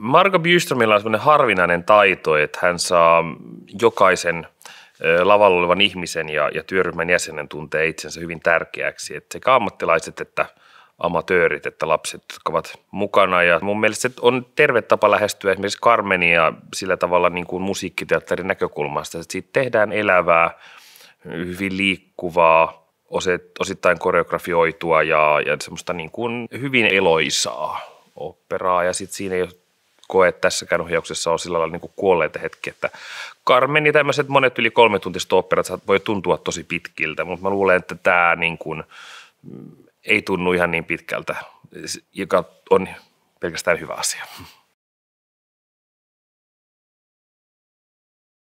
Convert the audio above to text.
Marko Bjurströmillä on sellainen harvinainen taito, että hän saa jokaisen lavalla olevan ihmisen ja, ja työryhmän jäsenen tuntee itsensä hyvin tärkeäksi. Että sekä ammattilaiset että amatöörit, että lapset, jotka ovat mukana. Ja mun mielestä se on terve tapa lähestyä esimerkiksi Carmenia sillä tavalla niin kuin musiikkiteatterin näkökulmasta, että siitä tehdään elävää, hyvin liikkuvaa, osittain koreografioitua ja, ja semmoista niin kuin hyvin eloisaa operaa ja sitten siinä ei ole koe että tässäkään ohjauksessa on sillä lailla niin kuin kuolleita hetki, että Carmen ja tämmöiset monet yli kolme tuntista operat voi tuntua tosi pitkiltä, mutta mä luulen, että tämä niin kuin, mm, ei tunnu ihan niin pitkältä, joka on pelkästään hyvä asia.